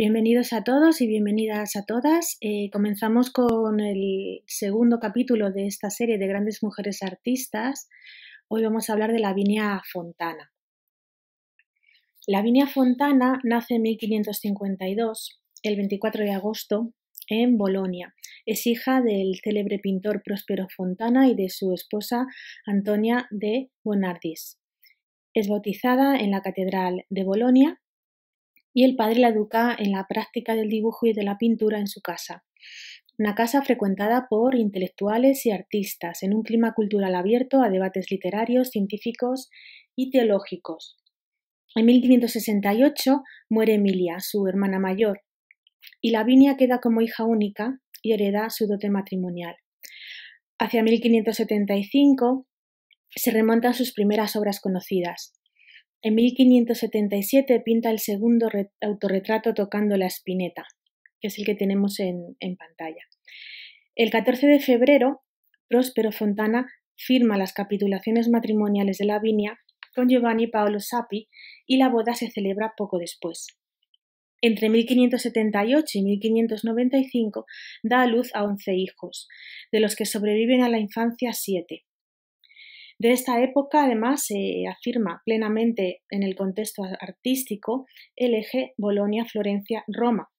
Bienvenidos a todos y bienvenidas a todas. Eh, comenzamos con el segundo capítulo de esta serie de grandes mujeres artistas. Hoy vamos a hablar de Lavinia Fontana. Lavinia Fontana nace en 1552, el 24 de agosto, en Bolonia. Es hija del célebre pintor Próspero Fontana y de su esposa Antonia de Bonardis. Es bautizada en la Catedral de Bolonia y el padre la educa en la práctica del dibujo y de la pintura en su casa. Una casa frecuentada por intelectuales y artistas, en un clima cultural abierto a debates literarios, científicos y teológicos. En 1568 muere Emilia, su hermana mayor, y Lavinia queda como hija única y hereda su dote matrimonial. Hacia 1575 se remontan sus primeras obras conocidas. En 1577 pinta el segundo autorretrato tocando la espineta, que es el que tenemos en, pantalla. El 14 de febrero, Próspero Fontana firma las capitulaciones matrimoniales de Lavinia con Giovanni Paolo Sapi y la boda se celebra poco después. Entre 1578 y 1595 da a luz a once hijos, de los que sobreviven a la infancia siete. De esta época, además, se afirma plenamente en el contexto artístico el eje Bolonia-Florencia-Roma,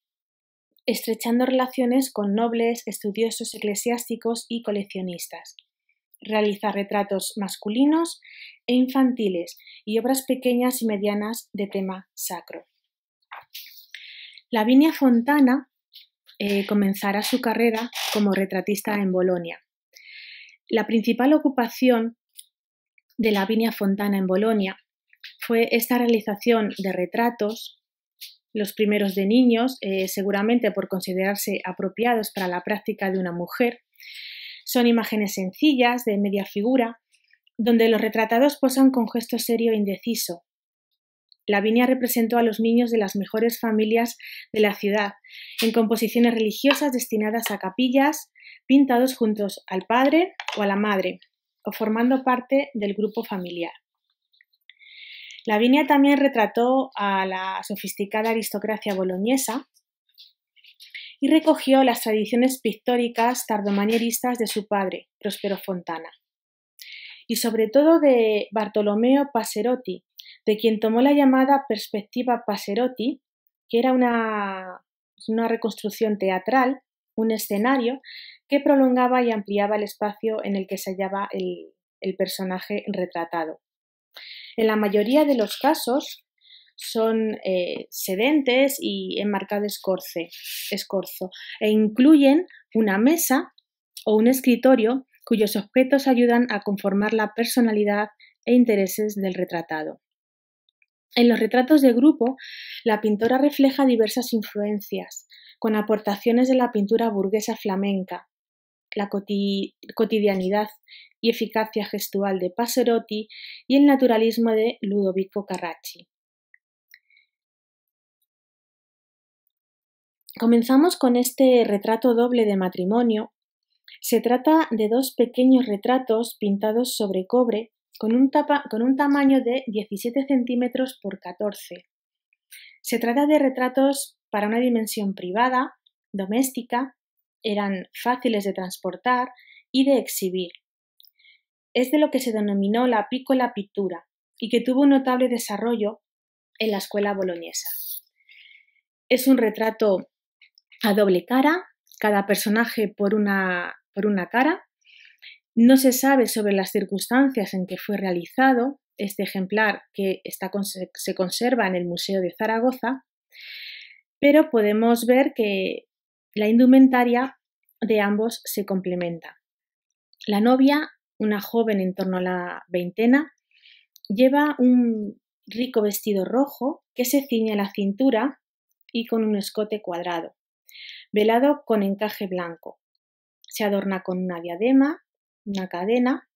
estrechando relaciones con nobles, estudiosos eclesiásticos y coleccionistas. Realiza retratos masculinos e infantiles y obras pequeñas y medianas de tema sacro. Lavinia Fontana eh, comenzará su carrera como retratista en Bolonia. La principal ocupación de la Lavinia Fontana en Bolonia. Fue esta realización de retratos, los primeros de niños, eh, seguramente por considerarse apropiados para la práctica de una mujer. Son imágenes sencillas, de media figura, donde los retratados posan con gesto serio e indeciso. La Lavinia representó a los niños de las mejores familias de la ciudad, en composiciones religiosas destinadas a capillas, pintados juntos al padre o a la madre o formando parte del grupo familiar. Lavinia también retrató a la sofisticada aristocracia boloñesa y recogió las tradiciones pictóricas tardomanieristas de su padre, Prospero Fontana, y sobre todo de Bartolomeo Passerotti, de quien tomó la llamada perspectiva Passerotti, que era una, una reconstrucción teatral, un escenario que prolongaba y ampliaba el espacio en el que se hallaba el, personaje retratado. En la mayoría de los casos son eh, sedentes y enmarcados escorzo e incluyen una mesa o un escritorio cuyos objetos ayudan a conformar la personalidad e intereses del retratado. En los retratos de grupo, la pintora refleja diversas influencias, con aportaciones de la pintura burguesa flamenca, la cotidianidad y eficacia gestual de Passerotti y el naturalismo de Ludovico Carracci. Comenzamos con este retrato doble de matrimonio. Se trata de dos pequeños retratos pintados sobre cobre con un, con un tamaño de 17 centímetros por 14. Se trata de retratos para una dimensión privada, doméstica, eran fáciles de transportar y de exhibir. Es de lo que se denominó la pícola pintura y que tuvo un notable desarrollo en la escuela boloñesa. Es un retrato a doble cara, cada personaje por una, por una cara. No se sabe sobre las circunstancias en que fue realizado este ejemplar que está, se conserva en el Museo de Zaragoza, pero podemos ver que la indumentaria de ambos se complementa. La novia, una joven en torno a la veintena, lleva un rico vestido rojo que se ciñe a la cintura y con un escote cuadrado, velado con encaje blanco. Se adorna con una diadema, una cadena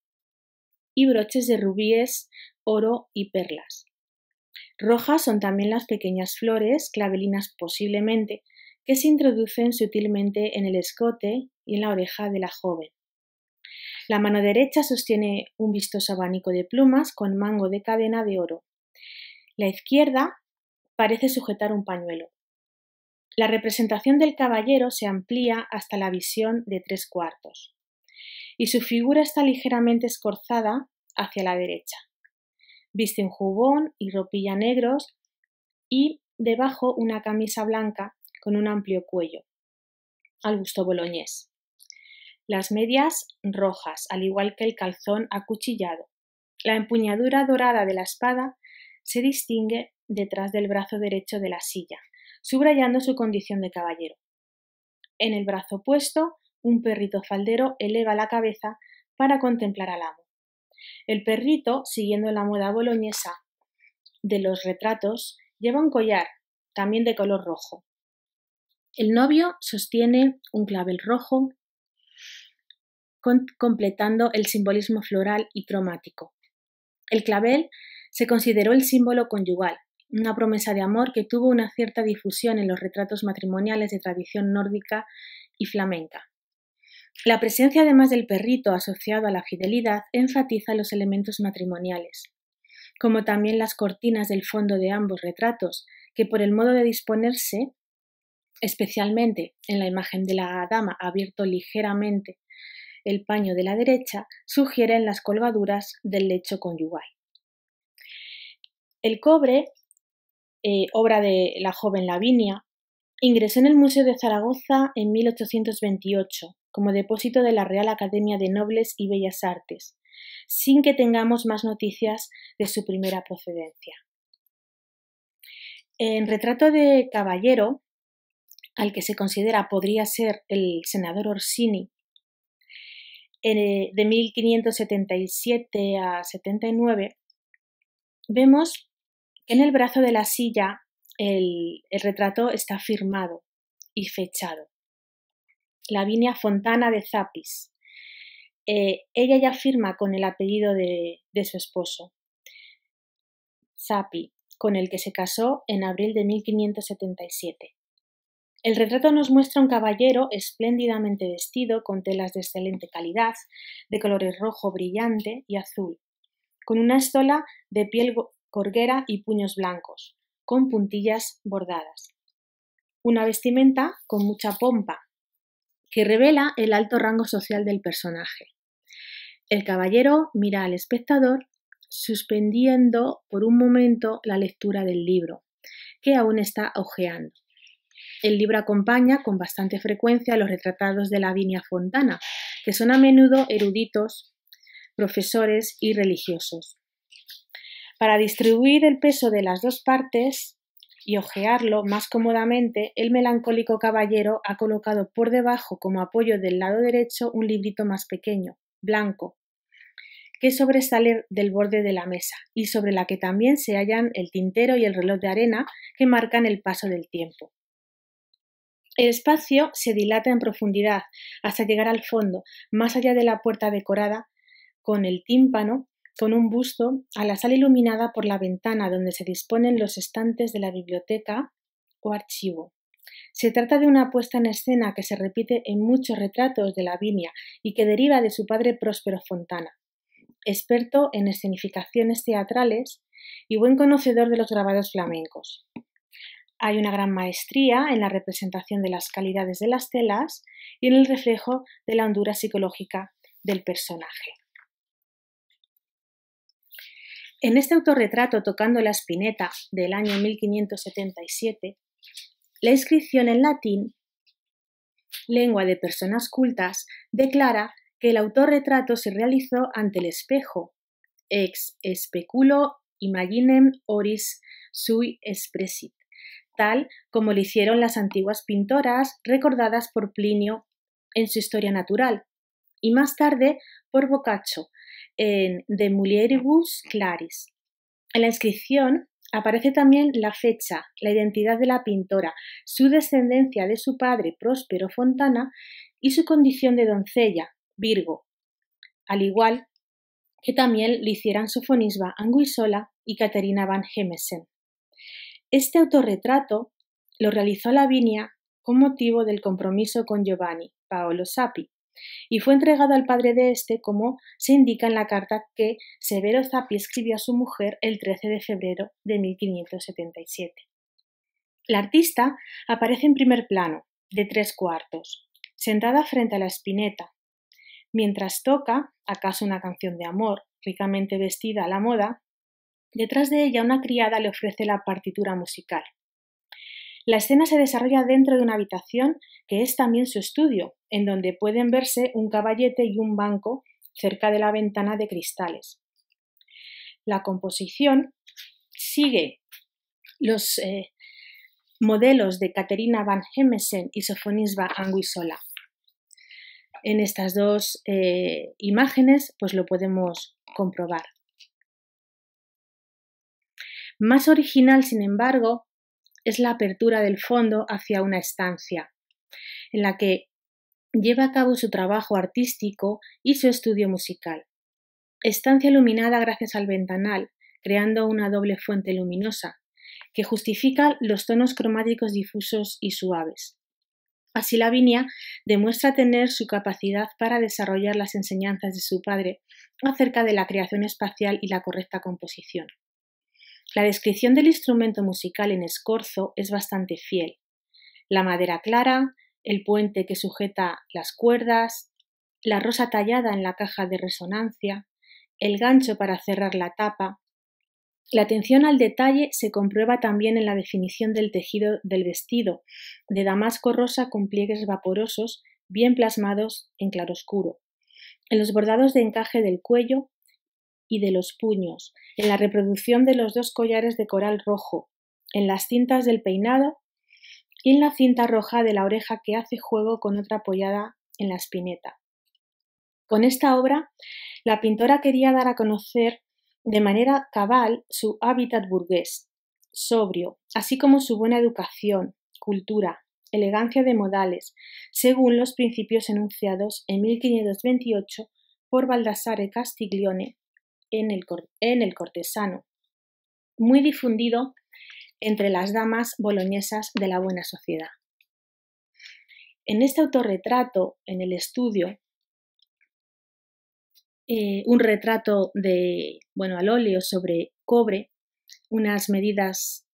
y broches de rubíes, oro y perlas. Rojas son también las pequeñas flores, clavelinas posiblemente, que se introducen sutilmente en el escote y en la oreja de la joven. La mano derecha sostiene un vistoso abanico de plumas con mango de cadena de oro. La izquierda parece sujetar un pañuelo. La representación del caballero se amplía hasta la visión de tres cuartos, y su figura está ligeramente escorzada hacia la derecha. Viste un jubón y ropilla negros y debajo una camisa blanca con un amplio cuello, al gusto boloñés. Las medias rojas, al igual que el calzón acuchillado. La empuñadura dorada de la espada se distingue detrás del brazo derecho de la silla, subrayando su condición de caballero. En el brazo opuesto, un perrito faldero eleva la cabeza para contemplar al amo. El perrito, siguiendo la moda boloñesa de los retratos, lleva un collar, también de color rojo, el novio sostiene un clavel rojo, completando el simbolismo floral y traumático. El clavel se consideró el símbolo conyugal, una promesa de amor que tuvo una cierta difusión en los retratos matrimoniales de tradición nórdica y flamenca. La presencia además del perrito asociado a la fidelidad enfatiza los elementos matrimoniales, como también las cortinas del fondo de ambos retratos, que por el modo de disponerse especialmente en la imagen de la dama abierto ligeramente el paño de la derecha, sugieren las colgaduras del lecho conyugal. El cobre, eh, obra de la joven Lavinia, ingresó en el Museo de Zaragoza en 1828 como depósito de la Real Academia de Nobles y Bellas Artes, sin que tengamos más noticias de su primera procedencia. En Retrato de Caballero, al que se considera podría ser el senador Orsini, eh, de 1577 a 79, vemos que en el brazo de la silla el, retrato está firmado y fechado. Lavinia Fontana de Zapis. Eh, ella ya firma con el apellido de, de su esposo, Zapi, con el que se casó en abril de 1577. El retrato nos muestra un caballero espléndidamente vestido con telas de excelente calidad, de colores rojo brillante y azul, con una estola de piel corguera y puños blancos, con puntillas bordadas. Una vestimenta con mucha pompa, que revela el alto rango social del personaje. El caballero mira al espectador suspendiendo por un momento la lectura del libro, que aún está hojeando. El libro acompaña con bastante frecuencia a los retratados de la Lavinia Fontana, que son a menudo eruditos, profesores y religiosos. Para distribuir el peso de las dos partes y ojearlo más cómodamente, el melancólico caballero ha colocado por debajo como apoyo del lado derecho un librito más pequeño, blanco, que sobresale del borde de la mesa y sobre la que también se hallan el tintero y el reloj de arena que marcan el paso del tiempo. El espacio se dilata en profundidad hasta llegar al fondo, más allá de la puerta decorada con el tímpano, con un busto, a la sala iluminada por la ventana donde se disponen los estantes de la biblioteca o archivo. Se trata de una puesta en escena que se repite en muchos retratos de Lavinia y que deriva de su padre Próspero Fontana. Experto en escenificaciones teatrales y buen conocedor de los grabados flamencos. Hay una gran maestría en la representación de las calidades de las telas y en el reflejo de la hondura psicológica del personaje. En este autorretrato tocando la espineta del año 1577, la inscripción en latín, lengua de personas cultas, declara que el autorretrato se realizó ante el espejo, ex speculo imaginem oris sui expressit, tal como lo hicieron las antiguas pintoras recordadas por Plinio en su Historia Natural y más tarde por Boccaccio en De Mulieribus Claris. En la inscripción aparece también la fecha, la identidad de la pintora, su descendencia de su padre Próspero Fontana y su condición de doncella, Virgo, al igual que también le hicieran Sofonisba Anguissola y Caterina van este autorretrato lo realizó Lavinia con motivo del compromiso con Giovanni Paolo Sapi y fue entregado al padre de este como se indica en la carta que Severo Sapi escribió a su mujer el 13 de febrero de 1577. La artista aparece en primer plano, de tres cuartos, sentada frente a la espineta, mientras toca, acaso una canción de amor, ricamente vestida a la moda, Detrás de ella, una criada le ofrece la partitura musical. La escena se desarrolla dentro de una habitación que es también su estudio, en donde pueden verse un caballete y un banco cerca de la ventana de cristales. La composición sigue los eh, modelos de Caterina van Hemessen y Sofonisba Anguissola. En estas dos eh, imágenes pues lo podemos comprobar. Más original, sin embargo, es la apertura del fondo hacia una estancia, en la que lleva a cabo su trabajo artístico y su estudio musical. Estancia iluminada gracias al ventanal, creando una doble fuente luminosa, que justifica los tonos cromáticos difusos y suaves. Así Lavinia demuestra tener su capacidad para desarrollar las enseñanzas de su padre acerca de la creación espacial y la correcta composición. La descripción del instrumento musical en escorzo es bastante fiel. La madera clara, el puente que sujeta las cuerdas, la rosa tallada en la caja de resonancia, el gancho para cerrar la tapa. La atención al detalle se comprueba también en la definición del tejido del vestido, de damasco rosa con pliegues vaporosos bien plasmados en claroscuro, en los bordados de encaje del cuello de los puños, en la reproducción de los dos collares de coral rojo, en las cintas del peinado y en la cinta roja de la oreja que hace juego con otra apoyada en la espineta. Con esta obra, la pintora quería dar a conocer de manera cabal su hábitat burgués, sobrio, así como su buena educación, cultura, elegancia de modales, según los principios enunciados en 1528 por Baldassare Castiglione en el, cortesano, muy difundido entre las damas boloñesas de la buena sociedad. En este autorretrato, en el estudio, eh, un retrato de, bueno, al óleo sobre cobre, unas medidas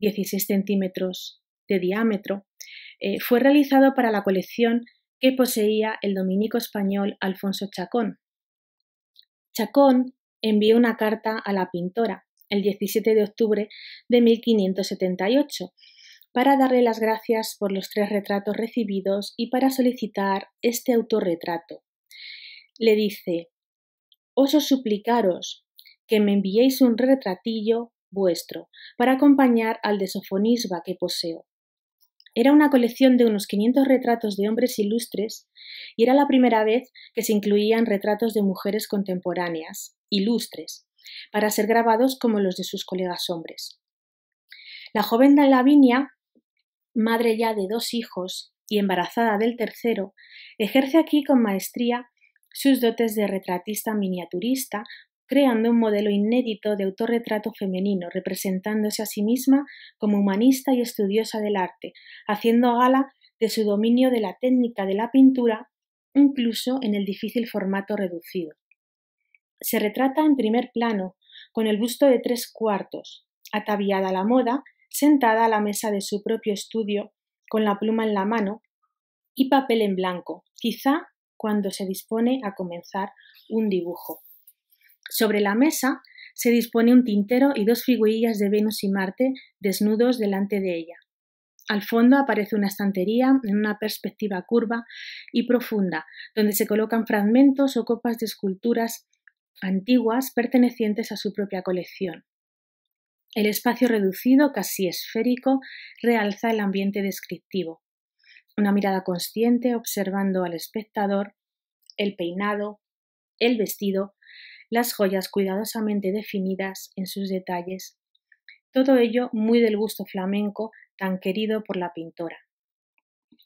16 eh, centímetros de diámetro, eh, fue realizado para la colección que poseía el dominico español Alfonso Chacón. Chacón envió una carta a la pintora el 17 de octubre de 1578 para darle las gracias por los tres retratos recibidos y para solicitar este autorretrato. Le dice Os os suplicaros que me enviéis un retratillo vuestro para acompañar al de sofonisba que poseo. Era una colección de unos 500 retratos de hombres ilustres y era la primera vez que se incluían retratos de mujeres contemporáneas, ilustres, para ser grabados como los de sus colegas hombres. La joven de Lavinia, madre ya de dos hijos y embarazada del tercero, ejerce aquí con maestría sus dotes de retratista miniaturista creando un modelo inédito de autorretrato femenino, representándose a sí misma como humanista y estudiosa del arte, haciendo gala de su dominio de la técnica de la pintura, incluso en el difícil formato reducido. Se retrata en primer plano, con el busto de tres cuartos, ataviada a la moda, sentada a la mesa de su propio estudio, con la pluma en la mano y papel en blanco, quizá cuando se dispone a comenzar un dibujo. Sobre la mesa se dispone un tintero y dos figurillas de Venus y Marte desnudos delante de ella. Al fondo aparece una estantería en una perspectiva curva y profunda, donde se colocan fragmentos o copas de esculturas antiguas pertenecientes a su propia colección. El espacio reducido, casi esférico, realza el ambiente descriptivo. Una mirada consciente observando al espectador, el peinado, el vestido las joyas cuidadosamente definidas en sus detalles. Todo ello muy del gusto flamenco tan querido por la pintora.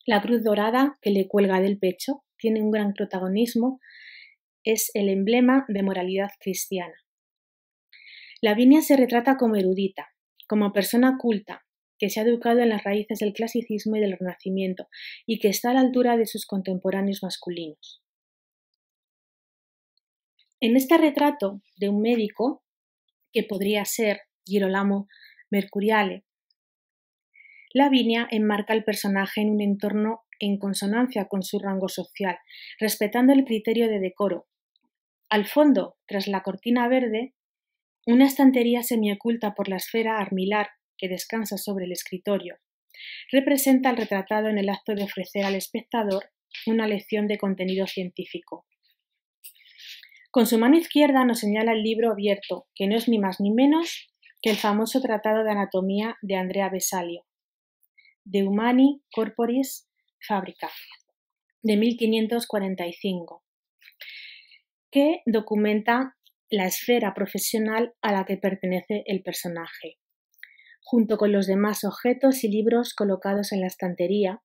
La cruz dorada que le cuelga del pecho tiene un gran protagonismo, es el emblema de moralidad cristiana. Lavinia se retrata como erudita, como persona culta, que se ha educado en las raíces del clasicismo y del renacimiento y que está a la altura de sus contemporáneos masculinos. En este retrato de un médico, que podría ser Girolamo Mercuriale, Lavinia enmarca al personaje en un entorno en consonancia con su rango social, respetando el criterio de decoro. Al fondo, tras la cortina verde, una estantería semioculta por la esfera armilar que descansa sobre el escritorio representa al retratado en el acto de ofrecer al espectador una lección de contenido científico. Con su mano izquierda nos señala el libro abierto, que no es ni más ni menos que el famoso Tratado de Anatomía de Andrea Vesalio, De Humani Corporis Fabrica, de 1545, que documenta la esfera profesional a la que pertenece el personaje, junto con los demás objetos y libros colocados en la estantería,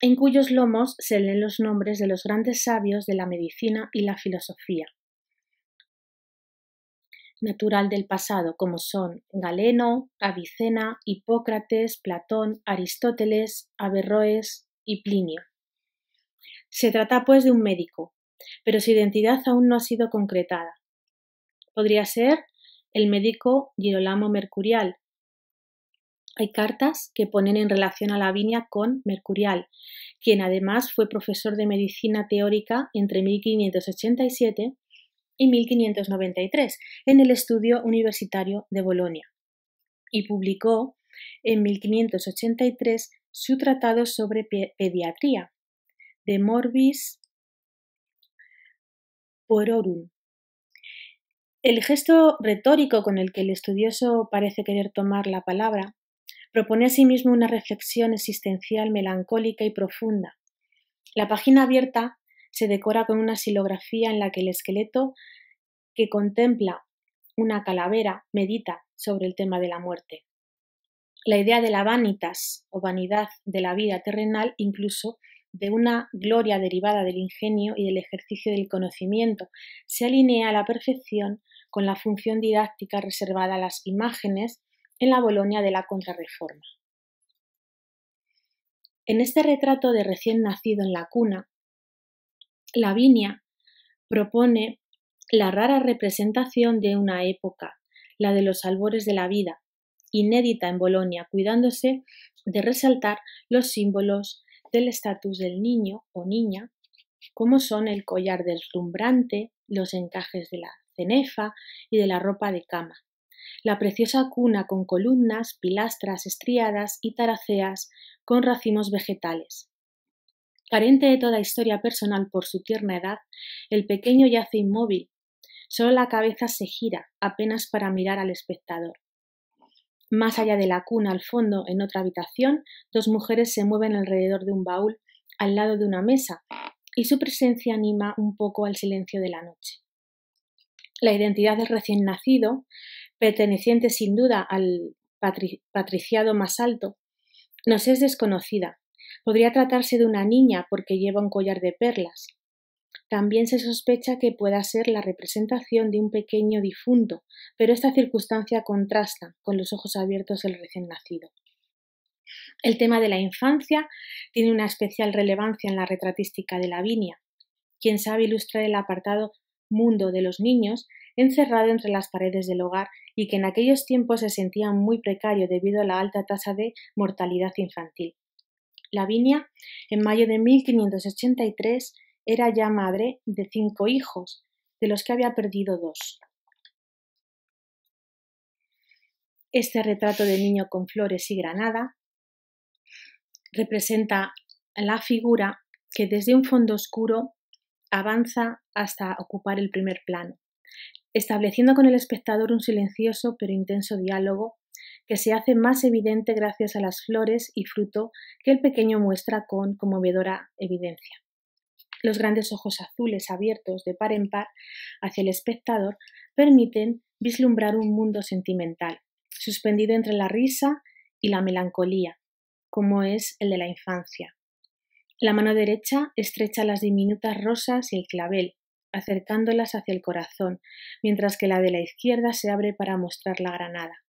en cuyos lomos se leen los nombres de los grandes sabios de la medicina y la filosofía, natural del pasado, como son Galeno, Avicena, Hipócrates, Platón, Aristóteles, Averroes y Plinio. Se trata, pues, de un médico, pero su identidad aún no ha sido concretada. Podría ser el médico Girolamo Mercurial. Hay cartas que ponen en relación a Lavinia con Mercurial, quien además fue profesor de medicina teórica entre 1587 y 1593 en el Estudio Universitario de Bolonia y publicó en 1583 su tratado sobre pediatría, De Morbis Pororum. El gesto retórico con el que el estudioso parece querer tomar la palabra propone a sí mismo una reflexión existencial melancólica y profunda. La página abierta se decora con una silografía en la que el esqueleto que contempla una calavera medita sobre el tema de la muerte. La idea de la vanitas o vanidad de la vida terrenal, incluso de una gloria derivada del ingenio y del ejercicio del conocimiento, se alinea a la perfección con la función didáctica reservada a las imágenes en la Bolonia de la Contrarreforma. En este retrato de recién nacido en la cuna, Lavinia propone la rara representación de una época, la de los albores de la vida, inédita en Bolonia, cuidándose de resaltar los símbolos del estatus del niño o niña, como son el collar deslumbrante, los encajes de la cenefa y de la ropa de cama, la preciosa cuna con columnas, pilastras estriadas y taraceas con racimos vegetales, Carente de toda historia personal por su tierna edad, el pequeño yace inmóvil. Solo la cabeza se gira, apenas para mirar al espectador. Más allá de la cuna, al fondo, en otra habitación, dos mujeres se mueven alrededor de un baúl, al lado de una mesa, y su presencia anima un poco al silencio de la noche. La identidad del recién nacido, perteneciente sin duda al patriciado más alto, nos es desconocida, Podría tratarse de una niña porque lleva un collar de perlas. También se sospecha que pueda ser la representación de un pequeño difunto, pero esta circunstancia contrasta con los ojos abiertos del recién nacido. El tema de la infancia tiene una especial relevancia en la retratística de Lavinia, quien sabe ilustrar el apartado mundo de los niños encerrado entre las paredes del hogar y que en aquellos tiempos se sentía muy precario debido a la alta tasa de mortalidad infantil. Lavinia, en mayo de 1583 era ya madre de cinco hijos, de los que había perdido dos. Este retrato de niño con flores y granada representa la figura que desde un fondo oscuro avanza hasta ocupar el primer plano, estableciendo con el espectador un silencioso pero intenso diálogo que se hace más evidente gracias a las flores y fruto que el pequeño muestra con conmovedora evidencia. Los grandes ojos azules abiertos de par en par hacia el espectador permiten vislumbrar un mundo sentimental, suspendido entre la risa y la melancolía, como es el de la infancia. La mano derecha estrecha las diminutas rosas y el clavel, acercándolas hacia el corazón, mientras que la de la izquierda se abre para mostrar la granada.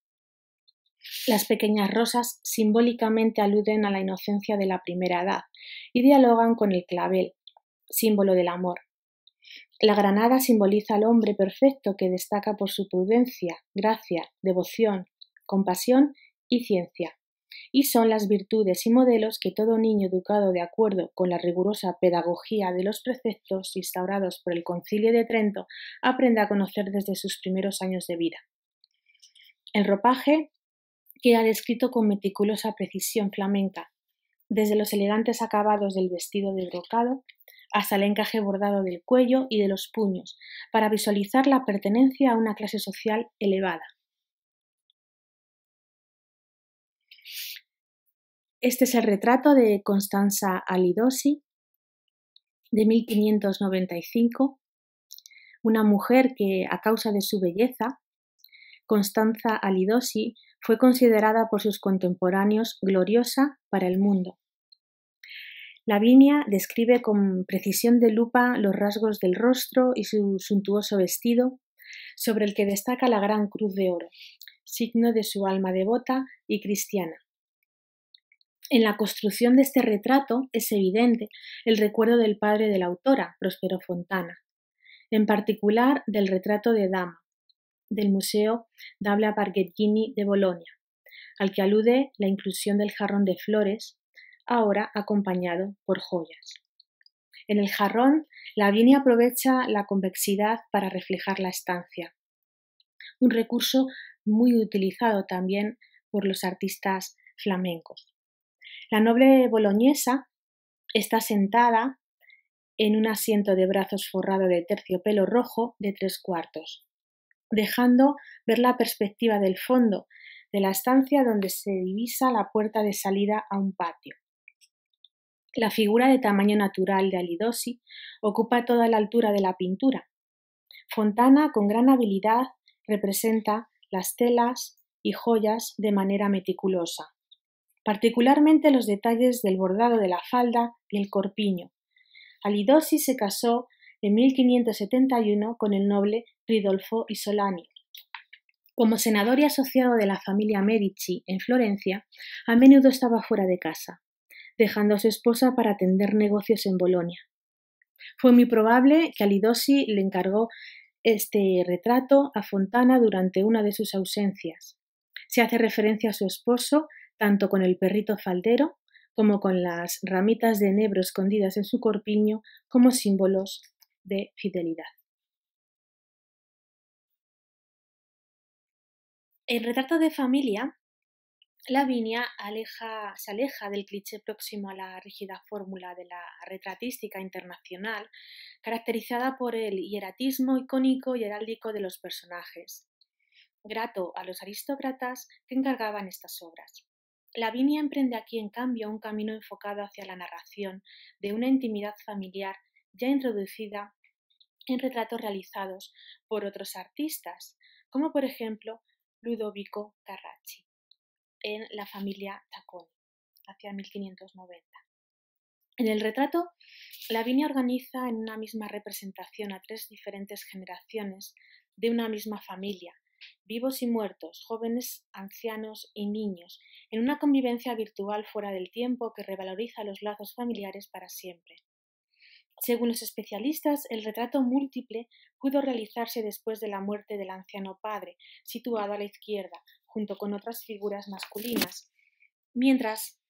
Las pequeñas rosas simbólicamente aluden a la inocencia de la primera edad y dialogan con el clavel, símbolo del amor. La granada simboliza al hombre perfecto que destaca por su prudencia, gracia, devoción, compasión y ciencia. Y son las virtudes y modelos que todo niño educado de acuerdo con la rigurosa pedagogía de los preceptos instaurados por el Concilio de Trento aprende a conocer desde sus primeros años de vida. El ropaje que ha descrito con meticulosa precisión flamenca, desde los elegantes acabados del vestido de brocado hasta el encaje bordado del cuello y de los puños, para visualizar la pertenencia a una clase social elevada. Este es el retrato de Constanza Alidosi de 1595, una mujer que a causa de su belleza, Constanza Alidosi fue considerada por sus contemporáneos gloriosa para el mundo. Lavinia describe con precisión de lupa los rasgos del rostro y su suntuoso vestido, sobre el que destaca la gran cruz de oro, signo de su alma devota y cristiana. En la construcción de este retrato es evidente el recuerdo del padre de la autora, Prospero Fontana, en particular del retrato de dama, del Museo d'Abla Parghettini de Bolonia, al que alude la inclusión del jarrón de flores, ahora acompañado por joyas. En el jarrón, la vini aprovecha la convexidad para reflejar la estancia, un recurso muy utilizado también por los artistas flamencos. La noble boloñesa está sentada en un asiento de brazos forrado de terciopelo rojo de tres cuartos, dejando ver la perspectiva del fondo de la estancia donde se divisa la puerta de salida a un patio. La figura de tamaño natural de Alidosi ocupa toda la altura de la pintura. Fontana, con gran habilidad, representa las telas y joyas de manera meticulosa, particularmente los detalles del bordado de la falda y el corpiño. Alidosi se casó en 1571 con el noble Ridolfo y Solani. Como senador y asociado de la familia Medici en Florencia, a menudo estaba fuera de casa, dejando a su esposa para atender negocios en Bolonia. Fue muy probable que Alidosi le encargó este retrato a Fontana durante una de sus ausencias. Se hace referencia a su esposo tanto con el perrito faldero como con las ramitas de enebro escondidas en su corpiño como símbolos de fidelidad. En Retrato de Familia, Lavinia se aleja del cliché próximo a la rígida fórmula de la retratística internacional, caracterizada por el hieratismo icónico y heráldico de los personajes, grato a los aristócratas que encargaban estas obras. Lavinia emprende aquí, en cambio, un camino enfocado hacia la narración de una intimidad familiar ya introducida en retratos realizados por otros artistas, como por ejemplo Ludovico Carracci en La familia Tacconi, hacia 1590. En el retrato, Lavinia organiza en una misma representación a tres diferentes generaciones de una misma familia, vivos y muertos, jóvenes, ancianos y niños, en una convivencia virtual fuera del tiempo que revaloriza los lazos familiares para siempre. Según los especialistas, el retrato múltiple pudo realizarse después de la muerte del anciano padre, situado a la izquierda, junto con otras figuras masculinas, mientras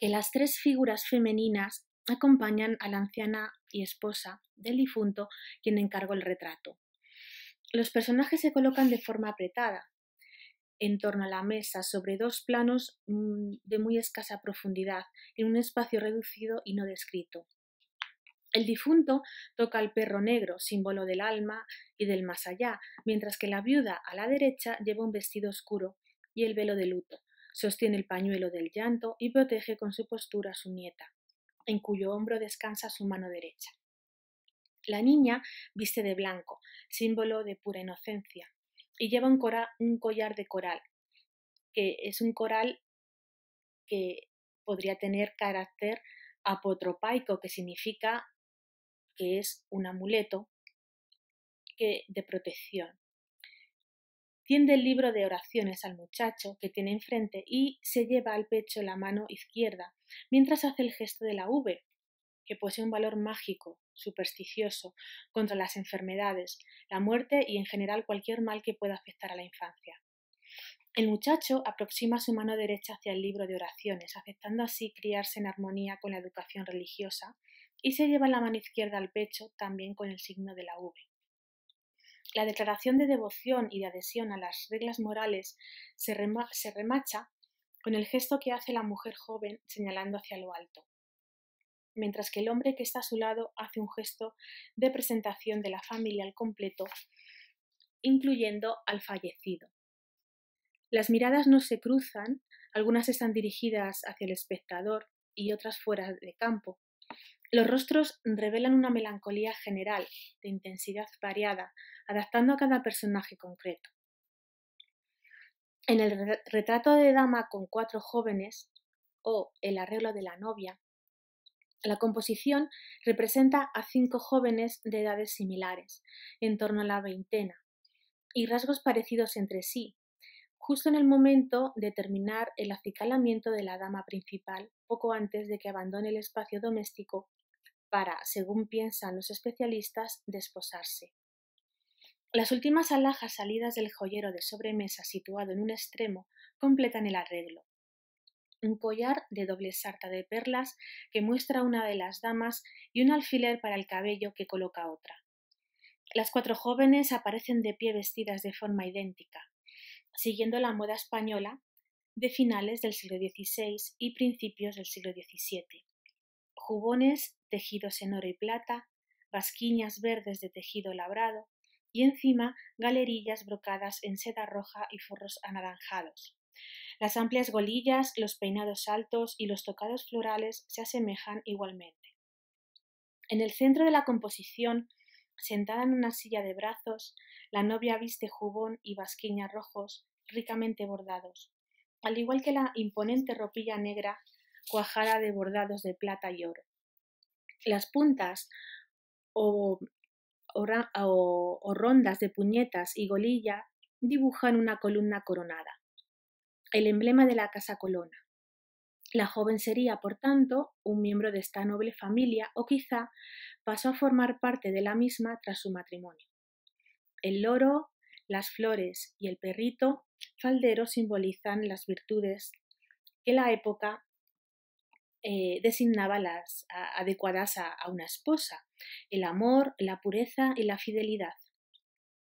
que las tres figuras femeninas acompañan a la anciana y esposa del difunto quien encargó el retrato. Los personajes se colocan de forma apretada, en torno a la mesa, sobre dos planos mm, de muy escasa profundidad, en un espacio reducido y no descrito. El difunto toca el perro negro, símbolo del alma y del más allá, mientras que la viuda a la derecha lleva un vestido oscuro y el velo de luto, sostiene el pañuelo del llanto y protege con su postura a su nieta, en cuyo hombro descansa su mano derecha. La niña viste de blanco, símbolo de pura inocencia, y lleva un, un collar de coral, que es un coral que podría tener carácter apotropaico, que significa que es un amuleto que, de protección. Tiende el libro de oraciones al muchacho que tiene enfrente y se lleva al pecho la mano izquierda, mientras hace el gesto de la V, que posee un valor mágico, supersticioso, contra las enfermedades, la muerte y en general cualquier mal que pueda afectar a la infancia. El muchacho aproxima su mano derecha hacia el libro de oraciones, aceptando así criarse en armonía con la educación religiosa y se lleva la mano izquierda al pecho también con el signo de la V. La declaración de devoción y de adhesión a las reglas morales se, remacha con el gesto que hace la mujer joven señalando hacia lo alto, mientras que el hombre que está a su lado hace un gesto de presentación de la familia al completo, incluyendo al fallecido. Las miradas no se cruzan, algunas están dirigidas hacia el espectador y otras fuera de campo, los rostros revelan una melancolía general, de intensidad variada, adaptando a cada personaje concreto. En el retrato de dama con cuatro jóvenes, o el arreglo de la novia, la composición representa a cinco jóvenes de edades similares, en torno a la veintena, y rasgos parecidos entre sí, justo en el momento de terminar el acicalamiento de la dama principal, poco antes de que abandone el espacio doméstico para, según piensan los especialistas, desposarse. Las últimas alhajas salidas del joyero de sobremesa situado en un extremo completan el arreglo. Un collar de doble sarta de perlas que muestra una de las damas y un alfiler para el cabello que coloca otra. Las cuatro jóvenes aparecen de pie vestidas de forma idéntica, siguiendo la moda española de finales del siglo XVI y principios del siglo XVII. Jubones tejidos en oro y plata, basquiñas verdes de tejido labrado y encima galerillas brocadas en seda roja y forros anaranjados. Las amplias golillas, los peinados altos y los tocados florales se asemejan igualmente. En el centro de la composición, sentada en una silla de brazos, la novia viste jubón y basquiñas rojos ricamente bordados, al igual que la imponente ropilla negra cuajada de bordados de plata y oro las puntas o, rondas de puñetas y golilla dibujan una columna coronada, el emblema de la casa colona. La joven sería, por tanto, un miembro de esta noble familia o quizá pasó a formar parte de la misma tras su matrimonio. El loro, las flores y el perrito faldero simbolizan las virtudes que la época eh, designaba las adecuadas a, una esposa, el amor, la pureza y la fidelidad,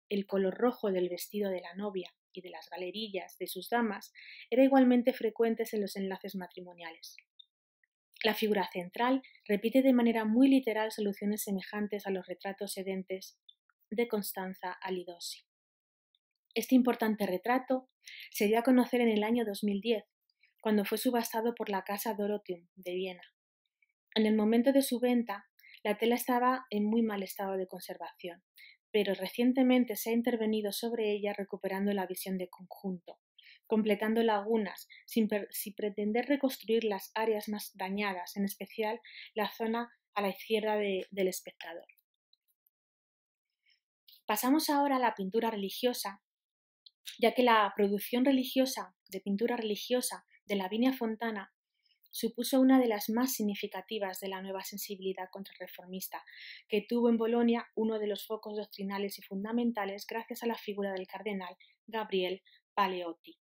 el color rojo del vestido de la novia y de las galerillas de sus damas era igualmente frecuente en los enlaces matrimoniales. La figura central repite de manera muy literal soluciones semejantes a los retratos sedentes de Constanza Alidosi. Este importante retrato se dio a conocer en el año 2010 cuando fue subastado por la Casa Dorotheum de Viena. En el momento de su venta, la tela estaba en muy mal estado de conservación, pero recientemente se ha intervenido sobre ella recuperando la visión de conjunto, completando lagunas, sin, pretender reconstruir las áreas más dañadas, en especial la zona a la izquierda del espectador. Pasamos ahora a la pintura religiosa, ya que la producción religiosa, de pintura religiosa, de Lavinia Fontana supuso una de las más significativas de la nueva sensibilidad contrarreformista, que tuvo en Bolonia uno de los focos doctrinales y fundamentales gracias a la figura del cardenal Gabriel Paleotti.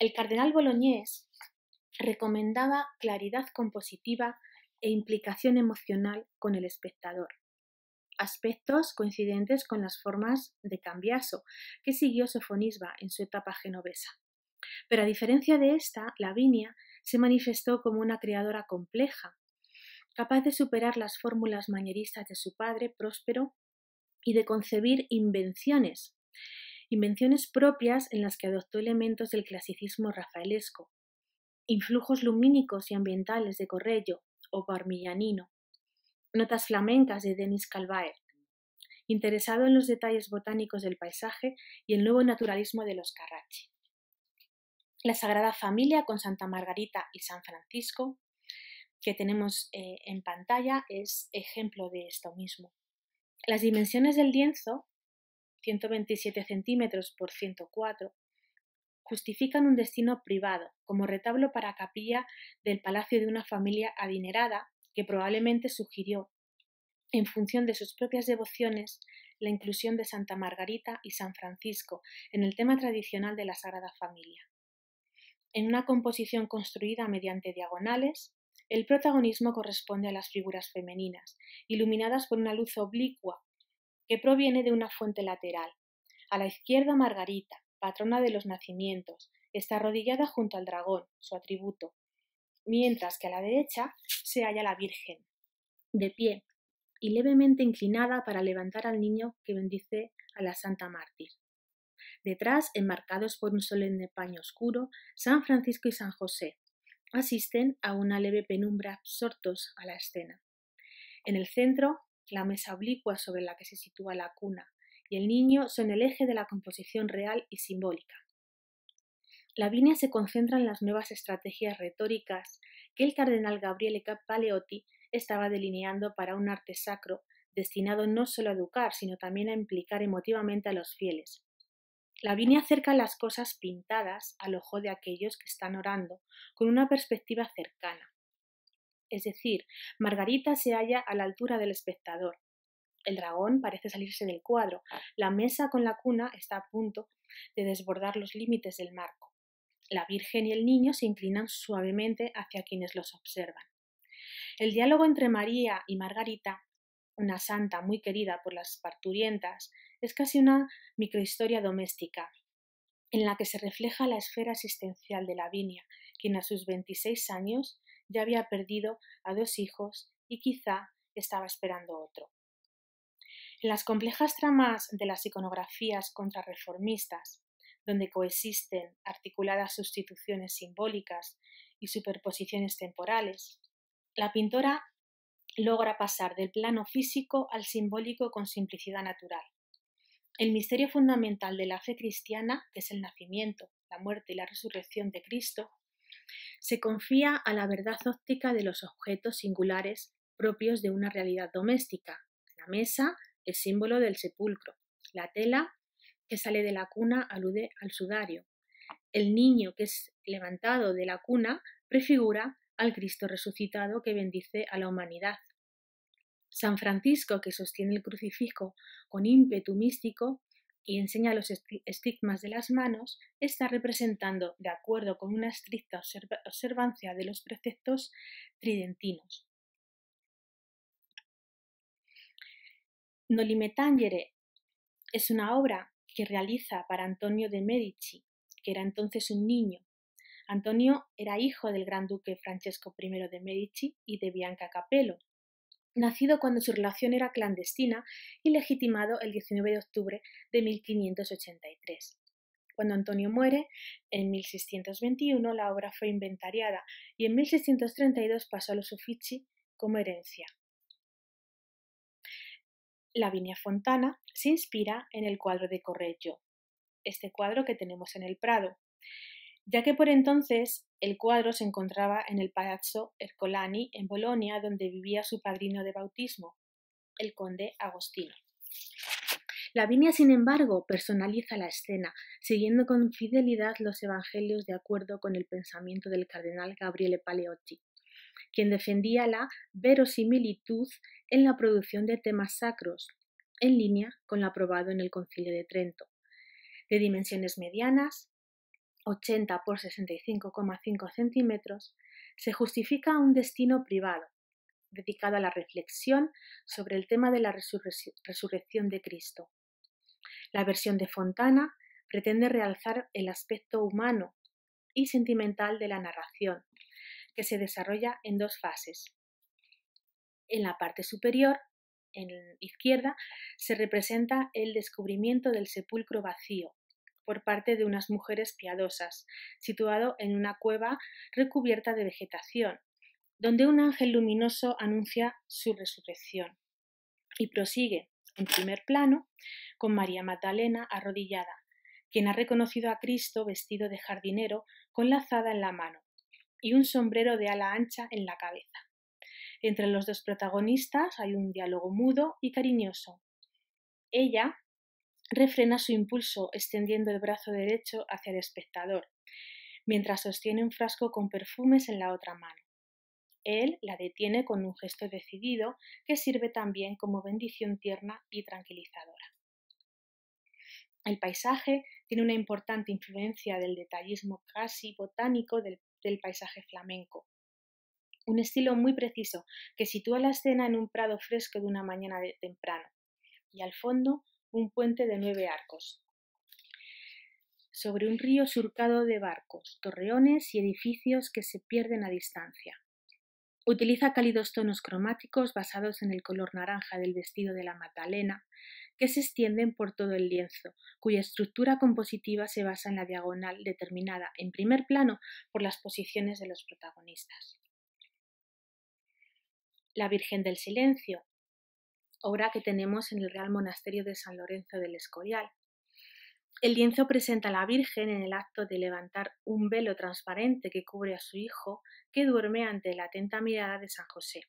El cardenal boloñés recomendaba claridad compositiva e implicación emocional con el espectador, aspectos coincidentes con las formas de Cambiaso que siguió Sofonisba en su etapa genovesa. Pero a diferencia de esta, Lavinia se manifestó como una creadora compleja, capaz de superar las fórmulas manieristas de su padre, Próspero, y de concebir invenciones, invenciones propias en las que adoptó elementos del clasicismo rafaelesco, influjos lumínicos y ambientales de Corrello o Parmigianino, notas flamencas de Denis Calvaer, interesado en los detalles botánicos del paisaje y el nuevo naturalismo de los Carracci la Sagrada Familia con Santa Margarita y San Francisco, que tenemos eh, en pantalla, es ejemplo de esto mismo. Las dimensiones del lienzo, 127 centímetros por 104, justifican un destino privado, como retablo para capilla del palacio de una familia adinerada que probablemente sugirió, en función de sus propias devociones, la inclusión de Santa Margarita y San Francisco en el tema tradicional de la Sagrada Familia. En una composición construida mediante diagonales, el protagonismo corresponde a las figuras femeninas, iluminadas por una luz oblicua que proviene de una fuente lateral. A la izquierda Margarita, patrona de los nacimientos, está arrodillada junto al dragón, su atributo, mientras que a la derecha se halla la Virgen, de pie y levemente inclinada para levantar al niño que bendice a la Santa Mártir. Detrás, enmarcados por un solemne paño oscuro, San Francisco y San José asisten a una leve penumbra absortos a la escena. En el centro, la mesa oblicua sobre la que se sitúa la cuna y el niño son el eje de la composición real y simbólica. La línea se concentra en las nuevas estrategias retóricas que el cardenal Gabriele Paleotti estaba delineando para un arte sacro destinado no solo a educar, sino también a implicar emotivamente a los fieles, la Vinia acerca las cosas pintadas al ojo de aquellos que están orando con una perspectiva cercana. Es decir, Margarita se halla a la altura del espectador. El dragón parece salirse del cuadro. Ah. La mesa con la cuna está a punto de desbordar los límites del marco. La Virgen y el niño se inclinan suavemente hacia quienes los observan. El diálogo entre María y Margarita una santa muy querida por las parturientas, es casi una microhistoria doméstica, en la que se refleja la esfera existencial de Lavinia, quien a sus 26 años ya había perdido a dos hijos y quizá estaba esperando otro. En las complejas tramas de las iconografías contrarreformistas, donde coexisten articuladas sustituciones simbólicas y superposiciones temporales, la pintora logra pasar del plano físico al simbólico con simplicidad natural. El misterio fundamental de la fe cristiana, que es el nacimiento, la muerte y la resurrección de Cristo, se confía a la verdad óptica de los objetos singulares propios de una realidad doméstica. La mesa el símbolo del sepulcro, la tela que sale de la cuna alude al sudario, el niño que es levantado de la cuna prefigura al Cristo resucitado que bendice a la humanidad. San Francisco, que sostiene el crucifijo con ímpetu místico y enseña los estigmas de las manos, está representando, de acuerdo con una estricta observancia de los preceptos tridentinos. Nolimetangere es una obra que realiza para Antonio de Medici, que era entonces un niño. Antonio era hijo del gran duque Francesco I de Medici y de Bianca Capello, nacido cuando su relación era clandestina y legitimado el 19 de octubre de 1583. Cuando Antonio muere, en 1621, la obra fue inventariada y en 1632 pasó a los Uffizi como herencia. La Lavinia Fontana se inspira en el cuadro de Correggio, este cuadro que tenemos en el Prado, ya que por entonces el cuadro se encontraba en el Palazzo Ercolani en Bolonia, donde vivía su padrino de bautismo, el conde Agostino. Lavinia, sin embargo, personaliza la escena, siguiendo con fidelidad los evangelios de acuerdo con el pensamiento del cardenal Gabriele Paleotti, quien defendía la verosimilitud en la producción de temas sacros, en línea con lo aprobado en el Concilio de Trento. De dimensiones medianas, 80 por 65,5 centímetros, se justifica un destino privado, dedicado a la reflexión sobre el tema de la resurrección de Cristo. La versión de Fontana pretende realzar el aspecto humano y sentimental de la narración, que se desarrolla en dos fases. En la parte superior, en la izquierda, se representa el descubrimiento del sepulcro vacío, por parte de unas mujeres piadosas, situado en una cueva recubierta de vegetación, donde un ángel luminoso anuncia su resurrección. Y prosigue, en primer plano, con María Magdalena arrodillada, quien ha reconocido a Cristo vestido de jardinero con la azada en la mano y un sombrero de ala ancha en la cabeza. Entre los dos protagonistas hay un diálogo mudo y cariñoso. Ella, refrena su impulso extendiendo el brazo derecho hacia el espectador, mientras sostiene un frasco con perfumes en la otra mano. Él la detiene con un gesto decidido que sirve también como bendición tierna y tranquilizadora. El paisaje tiene una importante influencia del detallismo casi botánico del, paisaje flamenco, un estilo muy preciso que sitúa la escena en un prado fresco de una mañana temprano, y al fondo un puente de nueve arcos, sobre un río surcado de barcos, torreones y edificios que se pierden a distancia. Utiliza cálidos tonos cromáticos basados en el color naranja del vestido de la Magdalena, que se extienden por todo el lienzo, cuya estructura compositiva se basa en la diagonal determinada en primer plano por las posiciones de los protagonistas. La Virgen del Silencio obra que tenemos en el Real Monasterio de San Lorenzo del Escorial. El lienzo presenta a la Virgen en el acto de levantar un velo transparente que cubre a su hijo, que duerme ante la atenta mirada de San José.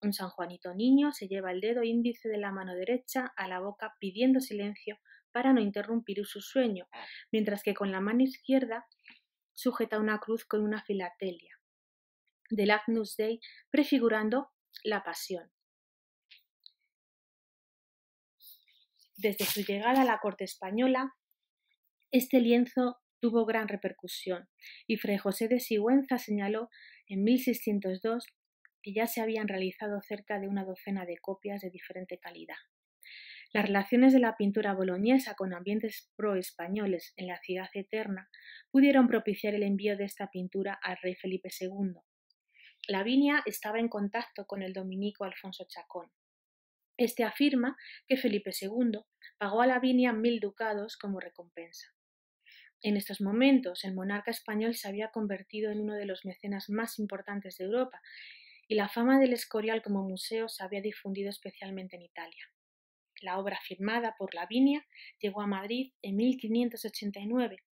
Un San Juanito niño se lleva el dedo índice de la mano derecha a la boca pidiendo silencio para no interrumpir su sueño, mientras que con la mano izquierda sujeta una cruz con una filatelia del Agnus Dei, prefigurando la pasión. desde su llegada a la corte española, este lienzo tuvo gran repercusión y Fray José de Sigüenza señaló en 1602 que ya se habían realizado cerca de una docena de copias de diferente calidad. Las relaciones de la pintura boloñesa con ambientes pro-españoles en la ciudad eterna pudieron propiciar el envío de esta pintura al rey Felipe II. Lavinia estaba en contacto con el dominico Alfonso Chacón, este afirma que Felipe II pagó a Lavinia mil ducados como recompensa. En estos momentos, el monarca español se había convertido en uno de los mecenas más importantes de Europa y la fama del Escorial como museo se había difundido especialmente en Italia. La obra firmada por Lavinia llegó a Madrid en 1589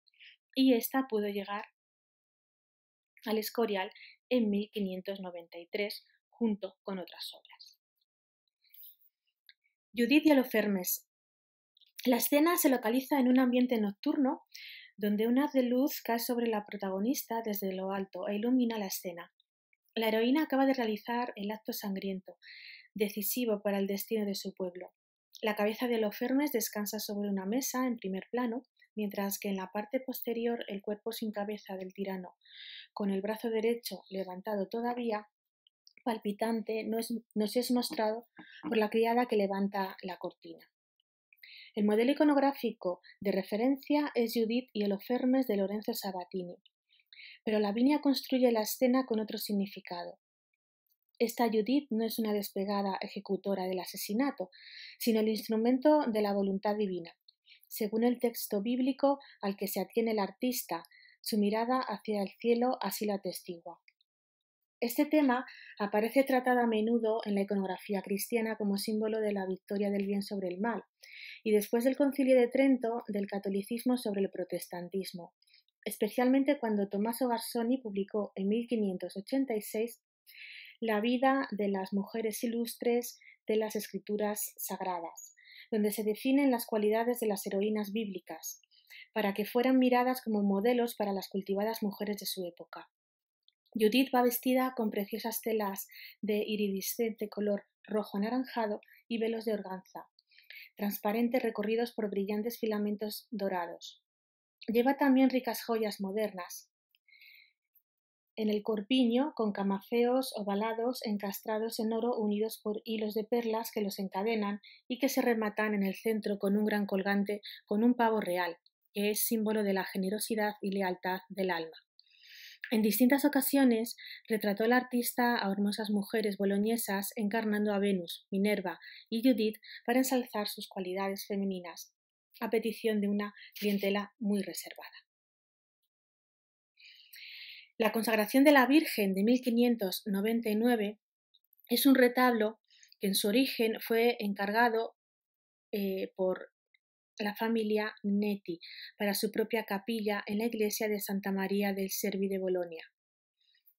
y esta pudo llegar al Escorial en 1593 junto con otras obras. Judith y Alofermes. La escena se localiza en un ambiente nocturno donde un haz de luz cae sobre la protagonista desde lo alto e ilumina la escena. La heroína acaba de realizar el acto sangriento, decisivo para el destino de su pueblo. La cabeza de Alofermes descansa sobre una mesa en primer plano, mientras que en la parte posterior el cuerpo sin cabeza del tirano, con el brazo derecho levantado todavía, palpitante no se es mostrado por la criada que levanta la cortina. El modelo iconográfico de referencia es Judith y el Ofermes de Lorenzo Sabatini, pero Lavinia construye la escena con otro significado. Esta Judith no es una despegada ejecutora del asesinato, sino el instrumento de la voluntad divina, según el texto bíblico al que se atiene el artista, su mirada hacia el cielo así la atestigua. Este tema aparece tratado a menudo en la iconografía cristiana como símbolo de la victoria del bien sobre el mal, y después del concilio de Trento del catolicismo sobre el protestantismo, especialmente cuando Tommaso Garzoni publicó en 1586 La vida de las mujeres ilustres de las escrituras sagradas, donde se definen las cualidades de las heroínas bíblicas, para que fueran miradas como modelos para las cultivadas mujeres de su época. Judith va vestida con preciosas telas de iridiscente color rojo anaranjado y velos de organza, transparentes recorridos por brillantes filamentos dorados. Lleva también ricas joyas modernas. En el corpiño, con camafeos ovalados encastrados en oro unidos por hilos de perlas que los encadenan y que se rematan en el centro con un gran colgante con un pavo real, que es símbolo de la generosidad y lealtad del alma. En distintas ocasiones retrató el artista a hermosas mujeres boloñesas encarnando a Venus, Minerva y Judith para ensalzar sus cualidades femeninas, a petición de una clientela muy reservada. La consagración de la Virgen de 1599 es un retablo que en su origen fue encargado eh, por la familia Neti para su propia capilla en la iglesia de Santa María del Servi de Bolonia.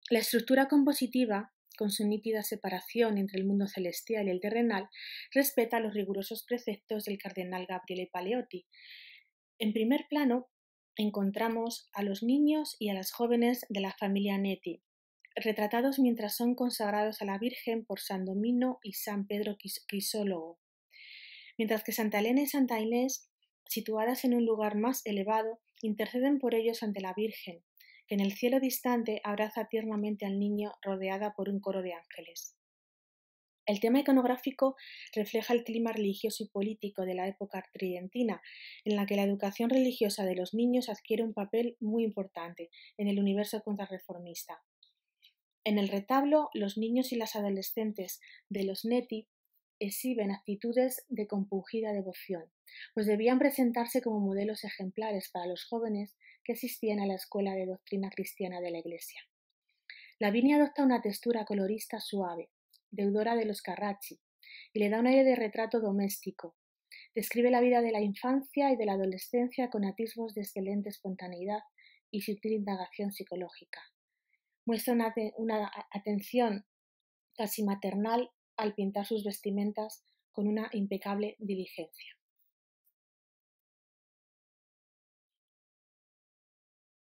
La estructura compositiva, con su nítida separación entre el mundo celestial y el terrenal, respeta los rigurosos preceptos del cardenal Gabriele Paleotti. En primer plano, encontramos a los niños y a las jóvenes de la familia Neti retratados mientras son consagrados a la Virgen por San Domino y San Pedro Crisólogo mientras que Santa Elena y Santa Inés, situadas en un lugar más elevado, interceden por ellos ante la Virgen, que en el cielo distante abraza tiernamente al niño rodeada por un coro de ángeles. El tema iconográfico refleja el clima religioso y político de la época tridentina, en la que la educación religiosa de los niños adquiere un papel muy importante en el universo contrarreformista. En el retablo, los niños y las adolescentes de los Neti exhiben actitudes de compungida devoción, pues debían presentarse como modelos ejemplares para los jóvenes que asistían a la escuela de doctrina cristiana de la Iglesia. la Lavinia adopta una textura colorista suave, deudora de los Carracci, y le da un aire de retrato doméstico. Describe la vida de la infancia y de la adolescencia con atisbos de excelente espontaneidad y sutil indagación psicológica. Muestra una atención casi maternal al pintar sus vestimentas con una impecable diligencia.